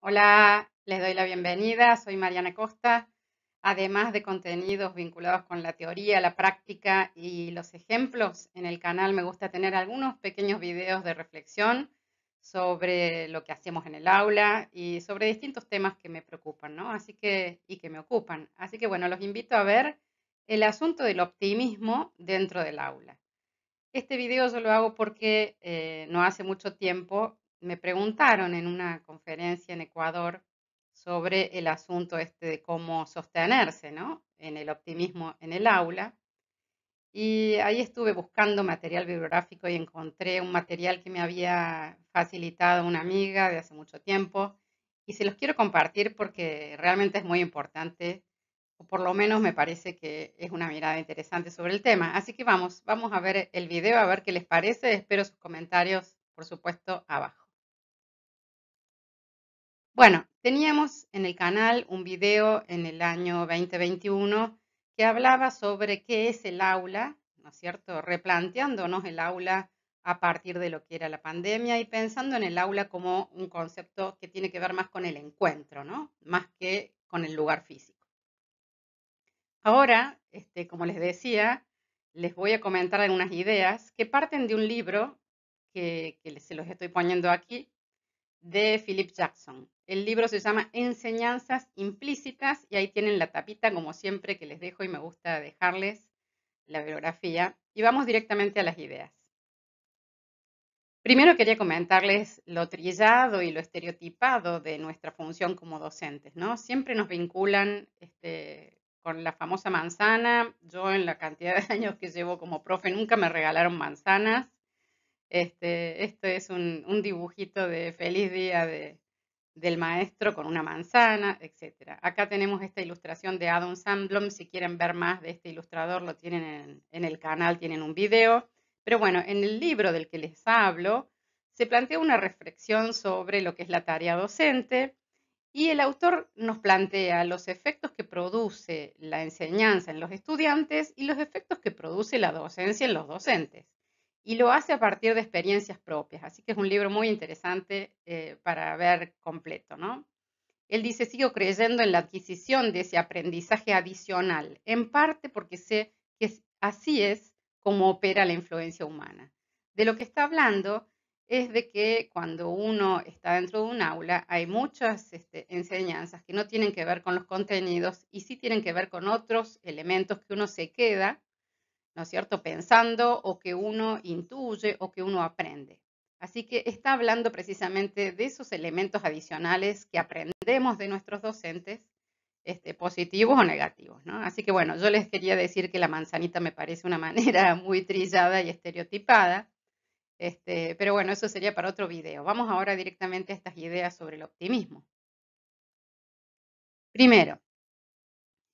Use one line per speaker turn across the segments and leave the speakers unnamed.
Hola, les doy la bienvenida. Soy Mariana Costa. Además de contenidos vinculados con la teoría, la práctica y los ejemplos, en el canal me gusta tener algunos pequeños videos de reflexión sobre lo que hacemos en el aula y sobre distintos temas que me preocupan, Así que, y que me ocupan. Así que, bueno, los invito a ver el asunto del optimismo dentro del aula. Este video yo lo hago porque eh, no hace mucho tiempo me preguntaron en una conferencia en Ecuador sobre el asunto este de cómo sostenerse, ¿no? En el optimismo en el aula. Y ahí estuve buscando material bibliográfico y encontré un material que me había facilitado una amiga de hace mucho tiempo y se los quiero compartir porque realmente es muy importante o por lo menos me parece que es una mirada interesante sobre el tema. Así que vamos, vamos a ver el video, a ver qué les parece. Espero sus comentarios, por supuesto, abajo. Bueno, teníamos en el canal un video en el año 2021 que hablaba sobre qué es el aula, ¿no es cierto? Replanteándonos el aula a partir de lo que era la pandemia y pensando en el aula como un concepto que tiene que ver más con el encuentro, ¿no? Más que con el lugar físico. Ahora, este, como les decía, les voy a comentar algunas ideas que parten de un libro que, que se los estoy poniendo aquí, de Philip Jackson, el libro se llama Enseñanzas implícitas y ahí tienen la tapita como siempre que les dejo y me gusta dejarles la biografía. Y vamos directamente a las ideas. Primero quería comentarles lo trillado y lo estereotipado de nuestra función como docentes, ¿no? Siempre nos vinculan este, con la famosa manzana. Yo en la cantidad de años que llevo como profe nunca me regalaron manzanas. Este, esto es un dibujito de feliz día de, del maestro con una manzana, etc. Acá tenemos esta ilustración de Adam Sandblom. Si quieren ver más de este ilustrador, lo tienen en, en el canal, tienen un video. Pero bueno, en el libro del que les hablo, se plantea una reflexión sobre lo que es la tarea docente y el autor nos plantea los efectos que produce la enseñanza en los estudiantes y los efectos que produce la docencia en los docentes y lo hace a partir de experiencias propias. Así que es un libro muy interesante eh, para ver completo, ¿no? Él dice, sigo creyendo en la adquisición de ese aprendizaje adicional, en parte porque sé que así es como opera la influencia humana. De lo que está hablando es de que cuando uno está dentro de un aula hay muchas este, enseñanzas que no tienen que ver con los contenidos y sí tienen que ver con otros elementos que uno se queda ¿no es cierto?, pensando o que uno intuye o que uno aprende. Así que está hablando precisamente de esos elementos adicionales que aprendemos de nuestros docentes, este, positivos o negativos. Así que bueno, yo les quería decir que la manzanita me parece una manera muy trillada y estereotipada, este, pero bueno, eso sería para otro video. Vamos ahora directamente a estas ideas sobre el optimismo. Primero,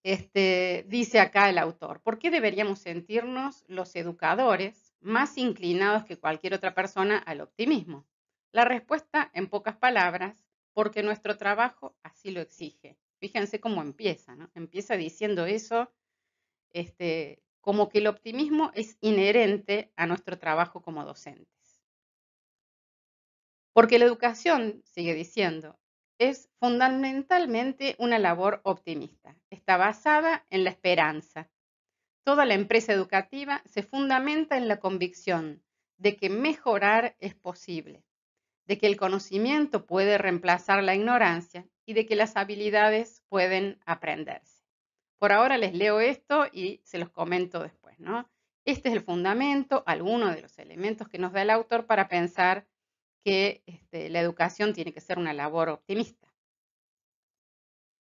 este, dice acá el autor, ¿por qué deberíamos sentirnos los educadores más inclinados que cualquier otra persona al optimismo? La respuesta, en pocas palabras, porque nuestro trabajo así lo exige. Fíjense cómo empieza, ¿no? Empieza diciendo eso, este, como que el optimismo es inherente a nuestro trabajo como docentes. Porque la educación, sigue diciendo, es fundamentalmente una labor optimista. Está basada en la esperanza. Toda la empresa educativa se fundamenta en la convicción de que mejorar es posible, de que el conocimiento puede reemplazar la ignorancia y de que las habilidades pueden aprenderse. Por ahora les leo esto y se los comento después, ¿no? Este es el fundamento, alguno de los elementos que nos da el autor para pensar que este, la educación tiene que ser una labor optimista.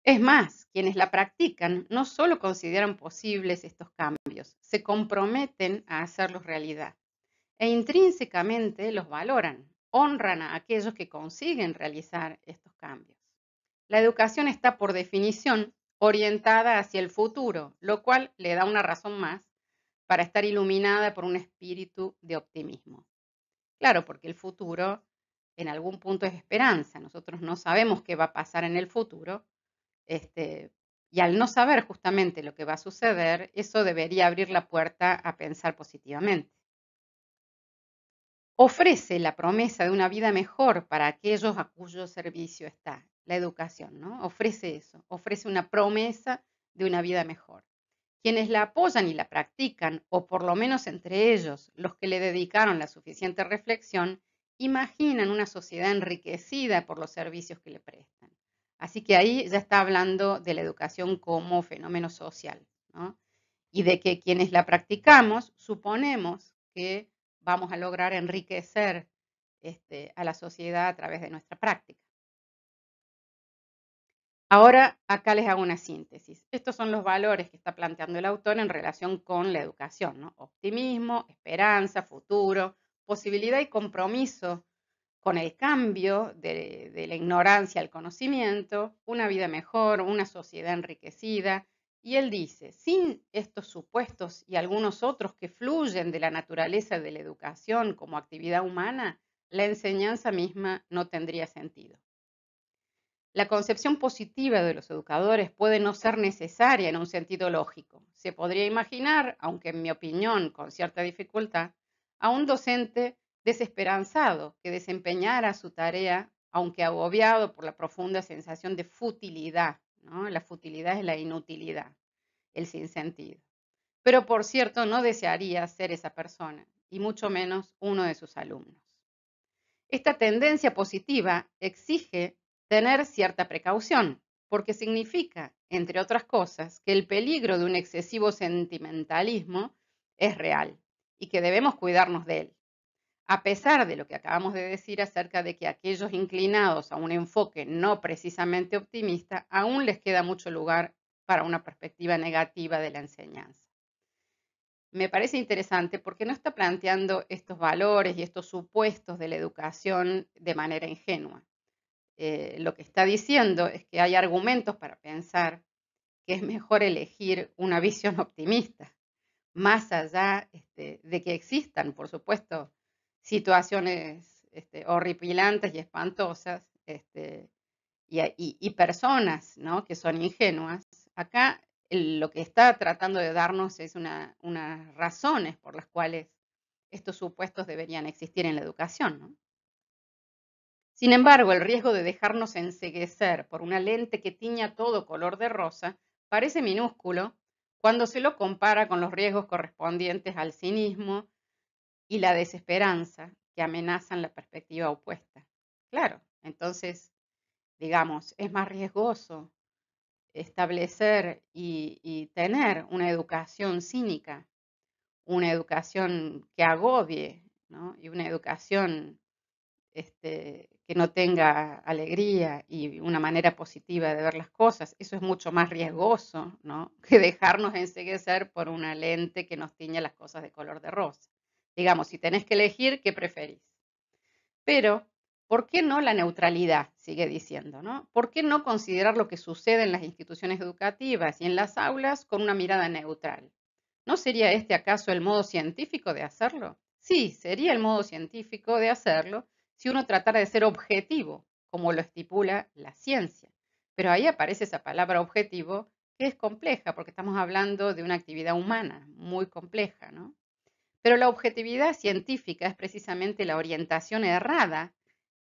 Es más, quienes la practican no solo consideran posibles estos cambios, se comprometen a hacerlos realidad e intrínsecamente los valoran, honran a aquellos que consiguen realizar estos cambios. La educación está por definición orientada hacia el futuro, lo cual le da una razón más para estar iluminada por un espíritu de optimismo. Claro, porque el futuro en algún punto es esperanza. Nosotros no sabemos qué va a pasar en el futuro. Este, y al no saber justamente lo que va a suceder, eso debería abrir la puerta a pensar positivamente. Ofrece la promesa de una vida mejor para aquellos a cuyo servicio está la educación, ¿no? Ofrece eso, ofrece una promesa de una vida mejor. Quienes la apoyan y la practican, o por lo menos entre ellos los que le dedicaron la suficiente reflexión, imaginan una sociedad enriquecida por los servicios que le prestan. Así que ahí ya está hablando de la educación como fenómeno social, Y de que quienes la practicamos suponemos que vamos a lograr enriquecer este, a la sociedad a través de nuestra práctica. Ahora, acá les hago una síntesis. Estos son los valores que está planteando el autor en relación con la educación, Optimismo, esperanza, futuro, posibilidad y compromiso con el cambio de la ignorancia al conocimiento, una vida mejor, una sociedad enriquecida. Y él dice, sin estos supuestos y algunos otros que fluyen de la naturaleza de la educación como actividad humana, la enseñanza misma no tendría sentido. La concepción positiva de los educadores puede no ser necesaria en un sentido lógico. Se podría imaginar, aunque en mi opinión con cierta dificultad, a un docente desesperanzado que desempeñara su tarea, aunque agobiado por la profunda sensación de futilidad. La futilidad es la inutilidad, el sinsentido. Pero por cierto, no desearía ser esa persona, y mucho menos uno de sus alumnos. Esta tendencia positiva exige tener cierta precaución, porque significa, entre otras cosas, que el peligro de un excesivo sentimentalismo es real y que debemos cuidarnos de él. A pesar de lo que acabamos de decir acerca de que aquellos inclinados a un enfoque no precisamente optimista, aún les queda mucho lugar para una perspectiva negativa de la enseñanza. Me parece interesante porque no está planteando estos valores y estos supuestos de la educación de manera ingenua. Eh, lo que está diciendo es que hay argumentos para pensar que es mejor elegir una visión optimista, más allá este, de que existan, por supuesto, situaciones este, horripilantes y espantosas este, y, personas que son ingenuas. Acá lo que está tratando de darnos es unas razones por las cuales estos supuestos deberían existir en la educación. Sin embargo, el riesgo de dejarnos enseguecer por una lente que tiña todo color de rosa parece minúsculo cuando se lo compara con los riesgos correspondientes al cinismo y la desesperanza que amenazan la perspectiva opuesta. Claro, entonces, digamos, es más riesgoso establecer y, y tener una educación cínica, una educación que agobie ¿no? y una educación este, que no tenga alegría y una manera positiva de ver las cosas. Eso es mucho más riesgoso que dejarnos enseguecer por una lente que nos tiñe las cosas de color de rosa. Digamos, si tenés que elegir, ¿qué preferís? Pero, ¿por qué no la neutralidad? Sigue diciendo, ¿no? ¿Por qué no considerar lo que sucede en las instituciones educativas y en las aulas con una mirada neutral? ¿No sería este acaso el modo científico de hacerlo? Sí, sería el modo científico de hacerlo, si uno tratara de ser objetivo, como lo estipula la ciencia. Pero ahí aparece esa palabra objetivo que es compleja, porque estamos hablando de una actividad humana muy compleja, ¿no? Pero la objetividad científica es precisamente la orientación errada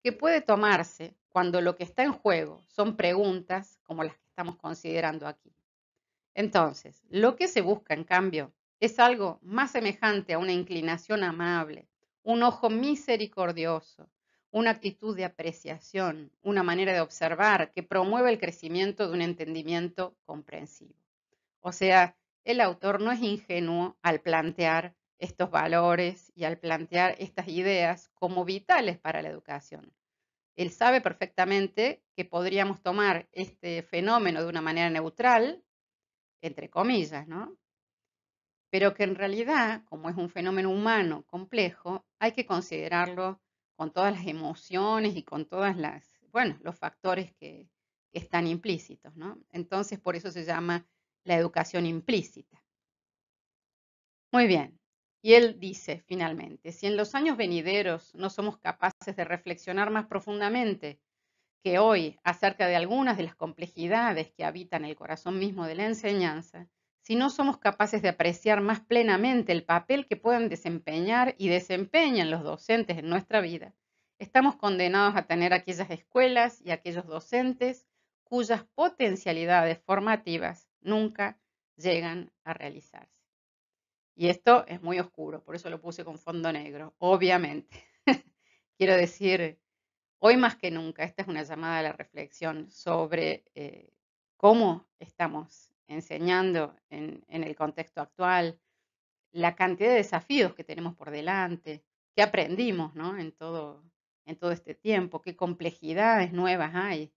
que puede tomarse cuando lo que está en juego son preguntas como las que estamos considerando aquí. Entonces, lo que se busca, en cambio, es algo más semejante a una inclinación amable, un ojo misericordioso, una actitud de apreciación, una manera de observar que promueve el crecimiento de un entendimiento comprensivo. O sea, el autor no es ingenuo al plantear estos valores y al plantear estas ideas como vitales para la educación. Él sabe perfectamente que podríamos tomar este fenómeno de una manera neutral, entre comillas, ¿no? Pero que en realidad, como es un fenómeno humano complejo, hay que considerarlo con todas las emociones y con todas las, bueno, los factores que, están implícitos, Entonces, por eso se llama la educación implícita. Muy bien. Y él dice finalmente, si en los años venideros no somos capaces de reflexionar más profundamente que hoy acerca de algunas de las complejidades que habitan el corazón mismo de la enseñanza, si no somos capaces de apreciar más plenamente el papel que pueden desempeñar y desempeñan los docentes en nuestra vida, estamos condenados a tener aquellas escuelas y aquellos docentes cuyas potencialidades formativas nunca llegan a realizarse. Y esto es muy oscuro, por eso lo puse con fondo negro, obviamente. Quiero decir, hoy más que nunca, esta es una llamada a la reflexión sobre eh, cómo estamos enseñando en, el contexto actual, la cantidad de desafíos que tenemos por delante, qué aprendimos ¿no? en, todo, en todo este tiempo, qué complejidades nuevas hay.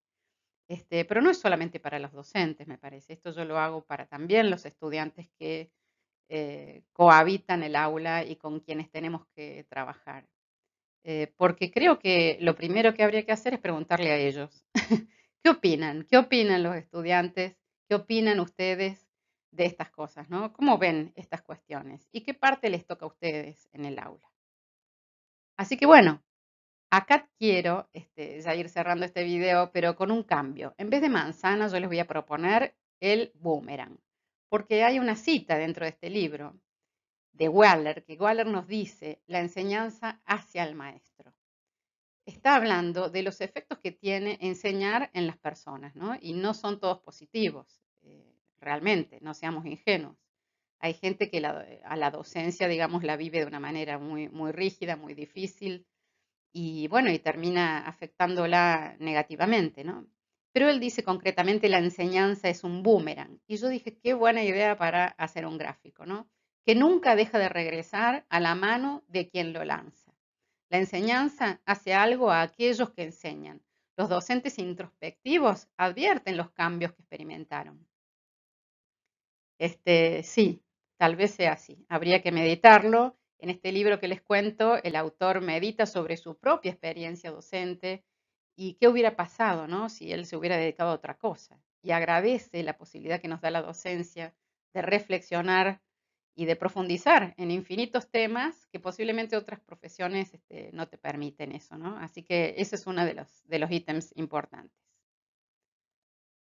Este, pero no es solamente para los docentes, me parece. Esto yo lo hago para también los estudiantes que eh, cohabitan el aula y con quienes tenemos que trabajar. Eh, porque creo que lo primero que habría que hacer es preguntarle a ellos, ¿qué opinan? ¿Qué opinan los estudiantes ¿Qué opinan ustedes de estas cosas? ¿no? ¿Cómo ven estas cuestiones? ¿Y qué parte les toca a ustedes en el aula? Así que bueno, acá quiero este, ya ir cerrando este video, pero con un cambio. En vez de manzana, yo les voy a proponer el boomerang, porque hay una cita dentro de este libro de Waller, que Waller nos dice la enseñanza hacia el maestro está hablando de los efectos que tiene enseñar en las personas, ¿no? Y no son todos positivos, eh, realmente, no seamos ingenuos. Hay gente que eh, a la docencia, digamos, la vive de una manera muy, muy rígida, muy difícil, y bueno, y termina afectándola negativamente, ¿no? Pero él dice concretamente la enseñanza es un boomerang. Y yo dije, qué buena idea para hacer un gráfico, ¿no? Que nunca deja de regresar a la mano de quien lo lanza. La enseñanza hace algo a aquellos que enseñan. Los docentes introspectivos advierten los cambios que experimentaron. Este, sí, tal vez sea así. Habría que meditarlo. En este libro que les cuento, el autor medita sobre su propia experiencia docente y qué hubiera pasado ¿no? si él se hubiera dedicado a otra cosa. Y agradece la posibilidad que nos da la docencia de reflexionar y de profundizar en infinitos temas que posiblemente otras profesiones este, no te permiten eso, ¿no? Así que ese es uno de los, de los ítems importantes.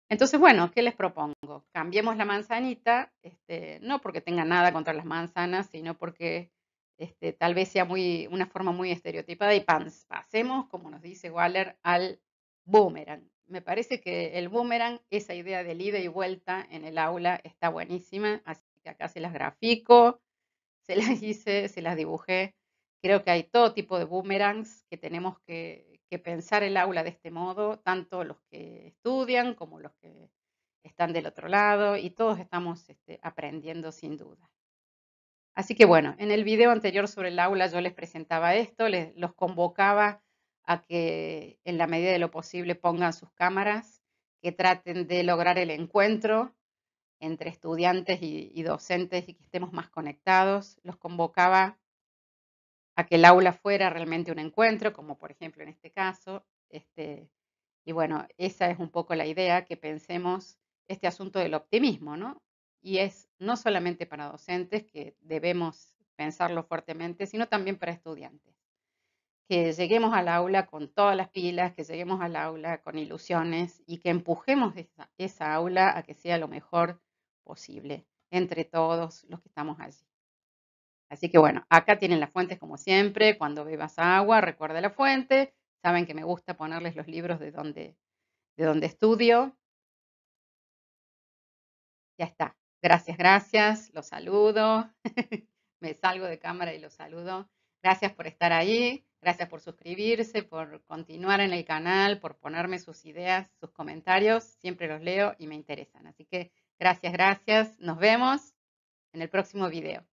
Entonces, bueno, ¿qué les propongo? Cambiemos la manzanita, este, no porque tenga nada contra las manzanas, sino porque este, tal vez sea muy, una forma muy estereotipada y pasemos, como nos dice Waller, al boomerang. Me parece que el boomerang, esa idea de ida y vuelta en el aula, está buenísima. Así que acá se las grafico, se las hice, se las dibujé. Creo que hay todo tipo de boomerangs que tenemos que, pensar el aula de este modo, tanto los que estudian como los que están del otro lado y todos estamos este, aprendiendo sin duda. Así que bueno, en el video anterior sobre el aula yo les presentaba esto, les, los convocaba a que en la medida de lo posible pongan sus cámaras, que traten de lograr el encuentro, entre estudiantes y, docentes y que estemos más conectados. Los convocaba a que el aula fuera realmente un encuentro, como por ejemplo en este caso. Este, y bueno, esa es un poco la idea, que pensemos este asunto del optimismo, ¿no? Y es no solamente para docentes, que debemos pensarlo fuertemente, sino también para estudiantes. Que lleguemos al aula con todas las pilas, que lleguemos al aula con ilusiones y que empujemos esa, esa aula a que sea lo mejor posible entre todos los que estamos allí. Así que bueno, acá tienen las fuentes como siempre. Cuando bebas agua, recuerda la fuente. Saben que me gusta ponerles los libros de donde, de donde estudio. Ya está. Gracias, gracias. Los saludo. me salgo de cámara y los saludo. Gracias por estar ahí. Gracias por suscribirse, por continuar en el canal, por ponerme sus ideas, sus comentarios. Siempre los leo y me interesan. Así que Gracias, gracias. Nos vemos en el próximo video.